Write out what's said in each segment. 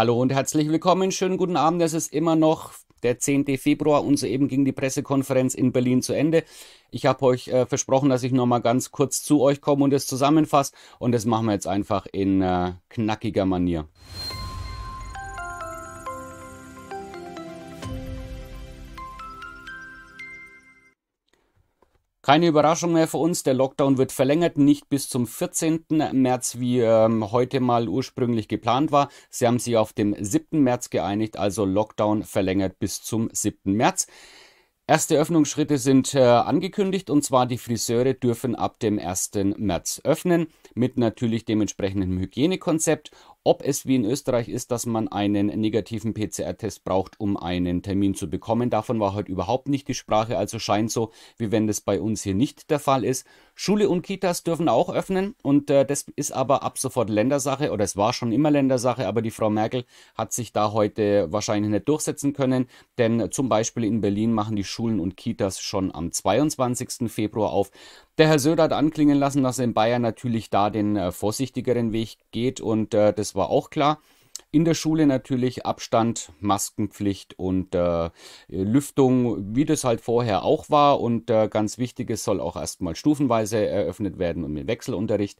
Hallo und herzlich willkommen. Schönen guten Abend. Es ist immer noch der 10. Februar und soeben ging die Pressekonferenz in Berlin zu Ende. Ich habe euch äh, versprochen, dass ich nochmal ganz kurz zu euch komme und es zusammenfasse. Und das machen wir jetzt einfach in äh, knackiger Manier. Keine Überraschung mehr für uns, der Lockdown wird verlängert, nicht bis zum 14. März, wie ähm, heute mal ursprünglich geplant war. Sie haben sich auf dem 7. März geeinigt, also Lockdown verlängert bis zum 7. März. Erste Öffnungsschritte sind äh, angekündigt und zwar die Friseure dürfen ab dem 1. März öffnen mit natürlich dementsprechendem Hygienekonzept ob es wie in Österreich ist, dass man einen negativen PCR-Test braucht, um einen Termin zu bekommen. Davon war heute überhaupt nicht die Sprache, also scheint so, wie wenn das bei uns hier nicht der Fall ist. Schule und Kitas dürfen auch öffnen und äh, das ist aber ab sofort Ländersache oder es war schon immer Ländersache, aber die Frau Merkel hat sich da heute wahrscheinlich nicht durchsetzen können, denn zum Beispiel in Berlin machen die Schulen und Kitas schon am 22. Februar auf. Der Herr Söder hat anklingen lassen, dass er in Bayern natürlich da den äh, vorsichtigeren Weg geht und äh, das das war auch klar. In der Schule natürlich Abstand, Maskenpflicht und äh, Lüftung, wie das halt vorher auch war. Und äh, ganz wichtig, es soll auch erstmal stufenweise eröffnet werden und mit Wechselunterricht.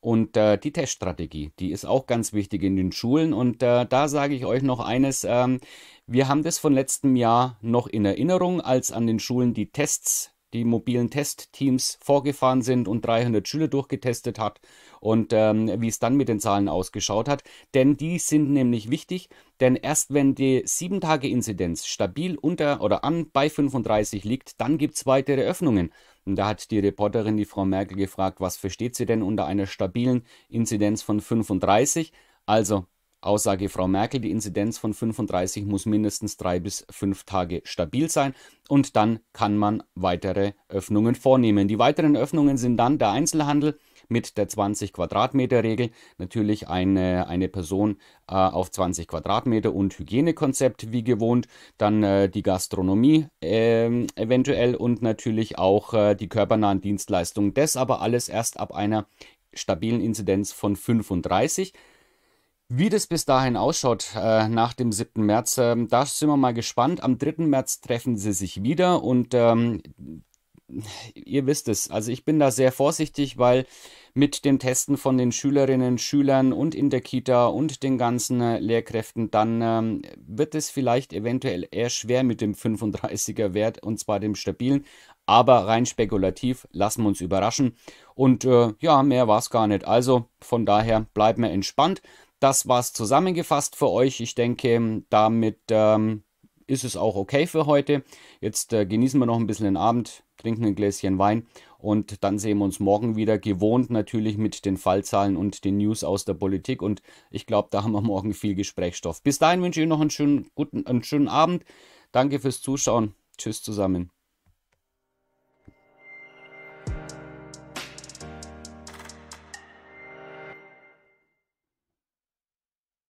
Und äh, die Teststrategie, die ist auch ganz wichtig in den Schulen. Und äh, da sage ich euch noch eines. Ähm, wir haben das von letztem Jahr noch in Erinnerung, als an den Schulen die Tests die mobilen Testteams vorgefahren sind und 300 Schüler durchgetestet hat und ähm, wie es dann mit den Zahlen ausgeschaut hat. Denn die sind nämlich wichtig, denn erst wenn die 7-Tage-Inzidenz stabil unter oder an bei 35 liegt, dann gibt es weitere Öffnungen. Und da hat die Reporterin die Frau Merkel gefragt, was versteht sie denn unter einer stabilen Inzidenz von 35? Also Aussage Frau Merkel, die Inzidenz von 35 muss mindestens drei bis fünf Tage stabil sein und dann kann man weitere Öffnungen vornehmen. Die weiteren Öffnungen sind dann der Einzelhandel mit der 20 Quadratmeter Regel, natürlich eine, eine Person äh, auf 20 Quadratmeter und Hygienekonzept wie gewohnt, dann äh, die Gastronomie äh, eventuell und natürlich auch äh, die körpernahen Dienstleistungen. Das aber alles erst ab einer stabilen Inzidenz von 35. Wie das bis dahin ausschaut äh, nach dem 7. März, äh, da sind wir mal gespannt. Am 3. März treffen sie sich wieder und ähm, ihr wisst es, also ich bin da sehr vorsichtig, weil mit dem Testen von den Schülerinnen, Schülern und in der Kita und den ganzen äh, Lehrkräften, dann ähm, wird es vielleicht eventuell eher schwer mit dem 35er Wert und zwar dem stabilen. Aber rein spekulativ lassen wir uns überraschen. Und äh, ja, mehr war es gar nicht. Also von daher bleiben wir entspannt das war's zusammengefasst für euch. Ich denke, damit ähm, ist es auch okay für heute. Jetzt äh, genießen wir noch ein bisschen den Abend, trinken ein Gläschen Wein und dann sehen wir uns morgen wieder. Gewohnt natürlich mit den Fallzahlen und den News aus der Politik. Und ich glaube, da haben wir morgen viel Gesprächsstoff. Bis dahin wünsche ich Ihnen noch einen schönen, guten, einen schönen Abend. Danke fürs Zuschauen. Tschüss zusammen.